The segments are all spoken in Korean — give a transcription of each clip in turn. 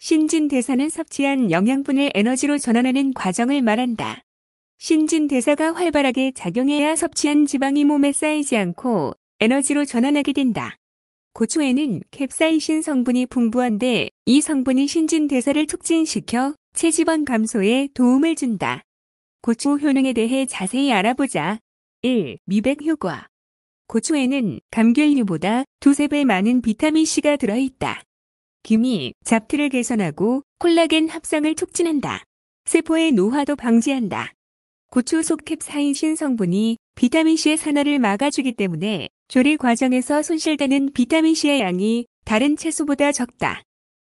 신진 대사는 섭취한 영양분을 에너지로 전환하는 과정을 말한다. 신진 대사가 활발하게 작용해야 섭취한 지방이 몸에 쌓이지 않고 에너지로 전환하게 된다. 고추에는 캡사이신 성분이 풍부한데 이 성분이 신진 대사를 촉진시켜 체지방 감소에 도움을 준다. 고추 효능에 대해 자세히 알아보자. 1. 미백 효과 고추에는 감귤류보다 두세 배 많은 비타민C가 들어있다. 김이 잡티를 개선하고 콜라겐 합성을 촉진한다. 세포의 노화도 방지한다. 고추 속캡사인신 성분이 비타민C의 산화를 막아주기 때문에 조리 과정에서 손실되는 비타민C의 양이 다른 채소보다 적다.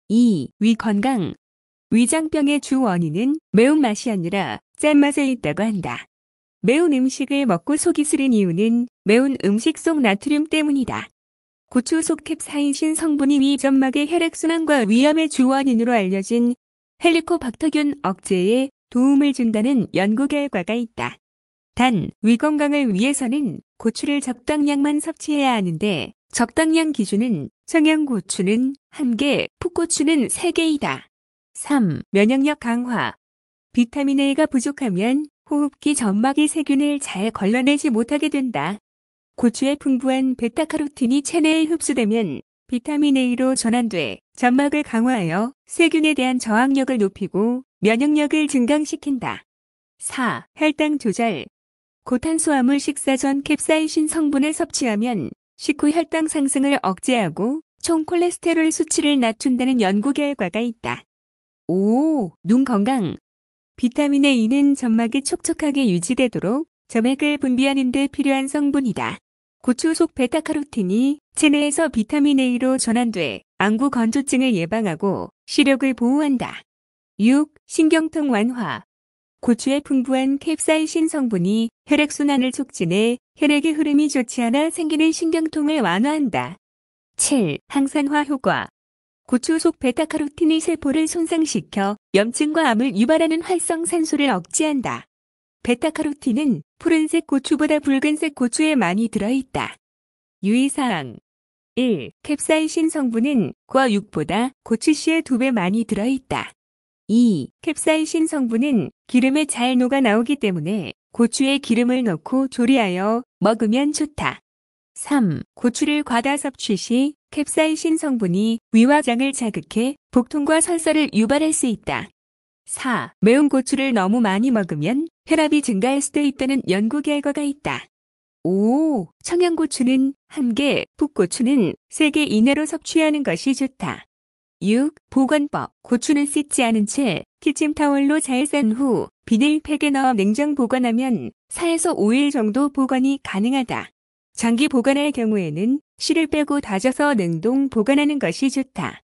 2. 위 건강 위장병의 주 원인은 매운맛이 아니라 짠맛에 있다고 한다. 매운 음식을 먹고 속이 쓰린 이유는 매운 음식 속 나트륨 때문이다. 고추속캡사이신 성분이 위 점막의 혈액순환과 위암의 주원인으로 알려진 헬리코박터균 억제에 도움을 준다는 연구 결과가 있다. 단, 위 건강을 위해서는 고추를 적당량만 섭취해야 하는데 적당량 기준은 청양고추는 1개, 풋고추는 3개이다. 3. 면역력 강화 비타민 A가 부족하면 호흡기 점막이 세균을 잘 걸러내지 못하게 된다. 고추에 풍부한 베타카로틴이 체내에 흡수되면 비타민 A로 전환돼 점막을 강화하여 세균에 대한 저항력을 높이고 면역력을 증강시킨다. 4. 혈당 조절 고탄수화물 식사 전 캡사이신 성분을 섭취하면 식후 혈당 상승을 억제하고 총 콜레스테롤 수치를 낮춘다는 연구 결과가 있다. 5. 눈 건강 비타민 A는 점막이 촉촉하게 유지되도록 점액을 분비하는 데 필요한 성분이다. 고추 속 베타카로틴이 체내에서 비타민 A로 전환돼 안구 건조증을 예방하고 시력을 보호한다. 6. 신경통 완화 고추의 풍부한 캡사이신 성분이 혈액순환을 촉진해 혈액의 흐름이 좋지 않아 생기는 신경통을 완화한다. 7. 항산화 효과 고추 속 베타카로틴이 세포를 손상시켜 염증과 암을 유발하는 활성산소를 억제한다. 베타카로틴은 푸른색 고추보다 붉은색 고추에 많이 들어있다. 유의사항 1. 캡사이신 성분은 과육보다 고추씨의 2배 많이 들어있다. 2. 캡사이신 성분은 기름에 잘 녹아 나오기 때문에 고추에 기름을 넣고 조리하여 먹으면 좋다. 3. 고추를 과다 섭취 시 캡사이신 성분이 위화장을 자극해 복통과 설사를 유발할 수 있다. 4. 매운 고추를 너무 많이 먹으면 혈압이 증가할 수도 있다는 연구 결과가 있다. 5. 청양고추는 1개, 북고추는 3개 이내로 섭취하는 것이 좋다. 6. 보관법. 고추는 씻지 않은 채 키친타월로 잘싼후 비닐팩에 넣어 냉장 보관하면 4에서 5일 정도 보관이 가능하다. 장기 보관할 경우에는 씨를 빼고 다져서 냉동 보관하는 것이 좋다.